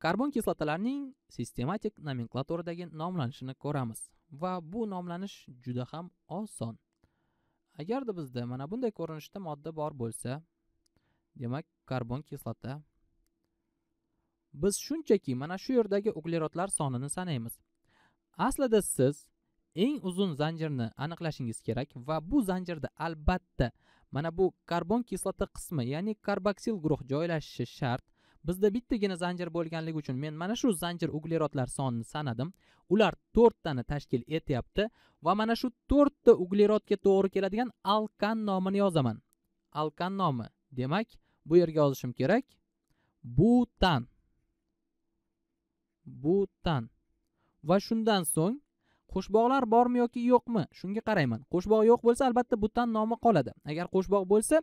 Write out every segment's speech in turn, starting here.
karbon kislotalarning sistematik nomenklaturadagi nomlanishini ko'ramiz va bu nomlanish juda ham oson agarda bizda mana bunday ko'rinishda modda bor bo'lsa demak karbon kislota biz shunchaki mana shu yerdagi uglerodlar sonini sanaymiz aslida siz eng uzun zanjirni aniqlashingiz kerak va bu zanjirda albatta mana bu karbon kislota qismi ya'ni karboksil guruh joylashishi shart bizda bittagina zanjir bo'lganligi uchun men mana shu zanjir uglerodlar sonini sanadim ular to'rttani tashkil etyapti va mana shu to'rtta uglerodga to'g'ri keladigan alkan nomini yozaman alkan nomi demak bu yerga yozishim kerak butan butan va shundan so'ng qo'shboqlar bormi yoki yo'qmi shunga qarayman qo'shboq yo'q bo'lsa albatta butan nomi qoladi agar qo'shboq bo'lsa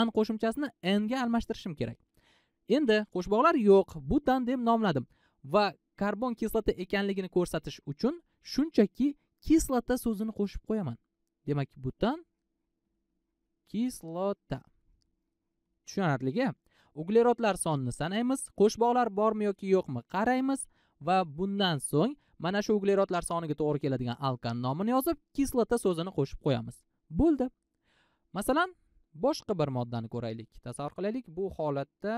an qo'shimchasini n ga almashtirishim kerak endi qo'shboqlar yo'q butan deb nomladim va karbon kislota ekanligini ko'rsatish uchun shunchaki kislota so'zini qo'shib qo'yaman demak butan kislota tushunarligi uglerodlar sonini sanaymiz qo'shboqlar bormi yoki yo'qmi qaraymiz va bundan so'ng mana shu uglerodlar soniga to'g'ri keladigan alkan nomini yozib kislota so'zini qo'shib qo'yamiz bo'ldi masalan boshqa bir moddani ko'raylik tasavvur qilaylik bu holatda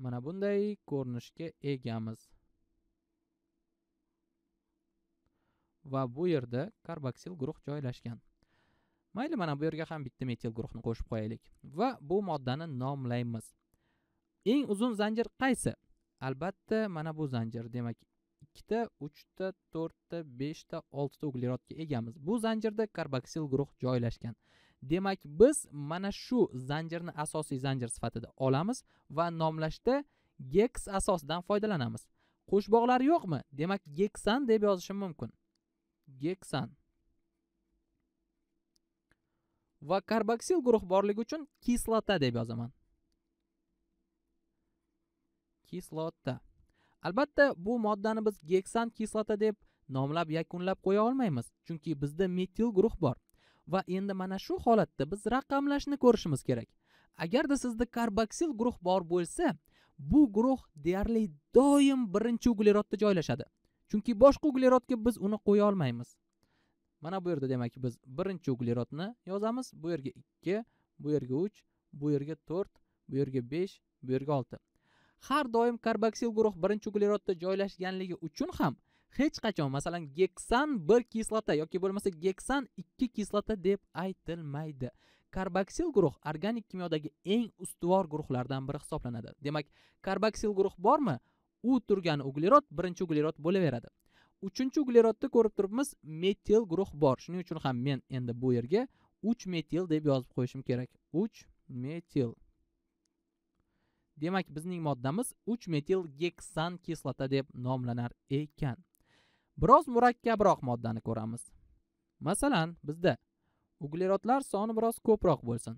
mana bunday ko'rinishga egamiz va bu yerda karboksil guruh joylashgan mayli mana bu yerga ham bitta metil guruhni qo'shib qo'yaylik va bu moddani nomlaymiz eng uzun zanjir qaysi albatta mana bu zanjir demak ikkita uchta to'rtta beshta oltita uglerodga egamiz bu zanjirda karboksil guruh joylashgan demak biz mana shu zanjirni asosiy zanjir sifatida olamiz va nomlashda geks asosidan foydalanamiz qo'shbog'lari yo'qmi demak geksan deb yozishim mumkin geksan va karboksil guruh borligi uchun kislota deb yozaman kislota albatta bu moddani biz geksan kislota deb nomlab yakunlab qo'ya olmaymiz chunki bizda metil guruh bor va endi mana shu holatda biz raqamlashni ko'rishimiz kerak agarda sizda karboksil guruh bor bo'lsa bu guruh deyarli doim birinchi uglerodda joylashadi chunki boshqa uglerodga biz uni qo'ya olmaymiz mana bu yerda demak biz birinchi uglerodni yozamiz bu yerga ikki bu yerga uch bu yerga to'rt bu yerga besh bu yerga olti har doim karboksil guruh birinchi uglerodda joylashganligi uchun ham hech qachon masalan geksan bir kislota yoki bo'lmasa geksan ikki kislota deb aytilmaydi karboksil guruh organik kimyodagi eng ustuvor guruhlardan biri hisoblanadi demak karboksil guruh bormi u turgan uglerod birinchi uglerod bo'laveradi uchinchi uglerodda ko'rib turibmiz metil guruh bor shuning uchun ham men endi bu yerga uch metil deb yozib qo'yishim kerak uch metil demak bizning moddamiz uch metil geksan kislota deb nomlanar ekan biroz murakkabroq moddani ko'ramiz masalan bizda uglerodlar soni biroz ko'proq bo'lsin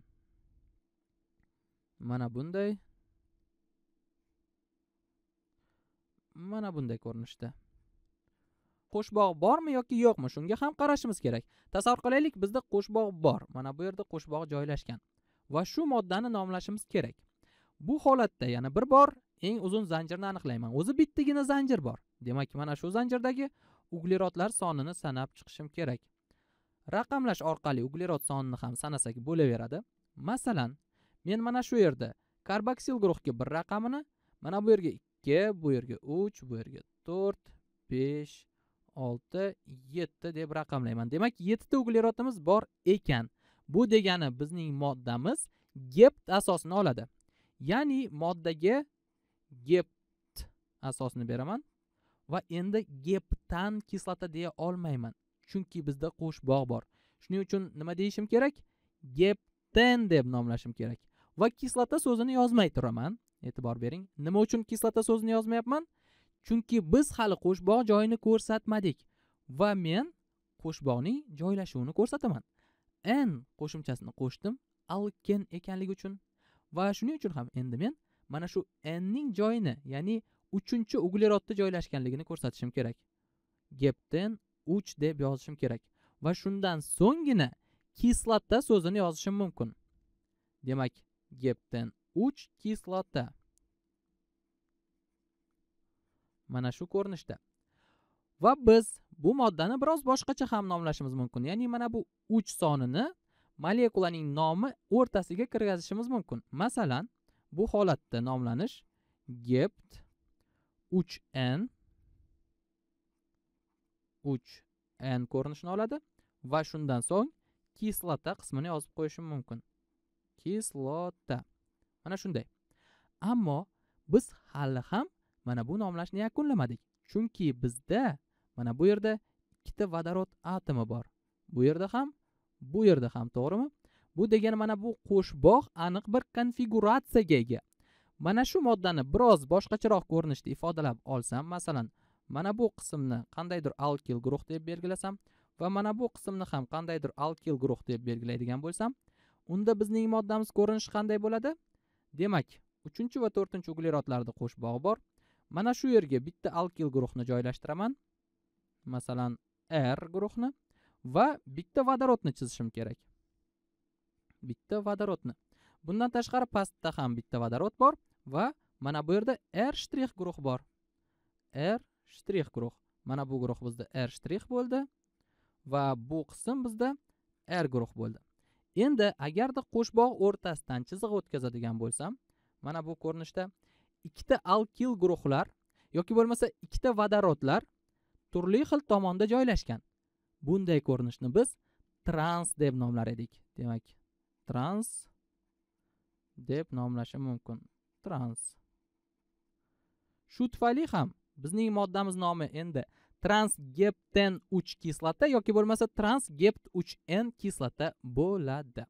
mana bunday mana bunday ko'rinishda qo'shbog' bormi yoki yo'qmi shunga ham qarashimiz kerak tasavvur qilaylik bizda qo'shbog' bor mana bu yerda qo'shbog' joylashgan va shu moddani nomlashimiz kerak bu holatda yana bir bor eng uzun zanjirni aniqlayman o'zi bittagina zanjir bor demak mana shu zanjirdagi uglerodlar sonini sanab chiqishim kerak raqamlash orqali uglerod sonini ham sanasak bo'laveradi masalan men mana shu yerda karboksil guruhga bir raqamini mana bu yerga ikki bu yerga uch bu yerga to'rt besh olti yetti deb raqamlayman demak yettita uglerodimiz bor ekan bu degani bizning moddamiz gept asosini oladi ya'ni moddaga gept asosini beraman va endi geptan kislota deya olmayman chunki bizda qo'shbog' bor shuning uchun nima deyishim kerak gepten deb nomlashim kerak va kislota so'zini yozmay turaman e'tibor bering nima uchun kislota so'zini yozmayapman chunki biz hali qo'shbog' joyini ko'rsatmadik va men qo'shbog'ning joylashuvini ko'rsataman n qo'shimchasini qo'shdim alken ekanligi uchun va shuning uchun ham endi men mana shu n ning joyini ya'ni uchinchi uglerodda joylashganligini ko'rsatishim kerak gepten uch deb yozishim kerak va shundan so'nggina kislota so'zini yozishim mumkin demak gepten uch kislota mana shu ko'rinishda va biz bu moddani biroz boshqacha ham nomlashimiz mumkin ya'ni mana bu uch sonini molekulaning nomi o'rtasiga kirgazishimiz mumkin masalan Bu holatda nomlanish gept 3n 3n ko'rinishini oladi va shundan so'ng kislota qismini yozib qo'yishim mumkin. Kislota. Mana shunday. Ammo biz hali ham mana bu nomlashni yakunlamadik. Chunki bizda mana bu yerda ikkita vodorod atomi bor. Bu yerda ham, bu yerda ham, to'g'rimi? bu degani mana bu qo'shbog' aniq bir konfiguratsiyaga ega mana shu moddani biroz boshqacharoq ko'rinishda ifodalab olsam masalan mana bu qismni qandaydir alkil guruh deb belgilasam va mana bu qismni ham qandaydir alkil guruh deb belgilaydigan bo'lsam unda bizning moddamiz ko'rinishi qanday bo'ladi demak uchinchi va to'rtinchi uglerodlarda qo'shbog' bor mana shu yerga bitta alkil guruhni joylashtiraman masalan r guruhni va bitta vodorodni chizishim kerak bitta vodorodni bundan tashqari pastda ham bitta vodorod bor va mana bu yerda r shtrix guruh bor r shtrix guruh mana bu guruh bizda r shtrix bo'ldi va bu qism bizda r guruh bo'ldi endi agarda qo'shbog' o'rtasidan chiziq o'tkazadigan bo'lsam mana bu ko'rinishda ikkita alkil guruhlar yoki bo'lmasa ikkita vodorodlar turli xil tomonda joylashgan bunday ko'rinishni biz trans deb nomlar edik demak trans deb nomlashi mumkin trans shu tufayli ham bizning moddamiz nomi endi transgepten uch kislota yoki bo'lmasa transgept uch n kislota bo'ladi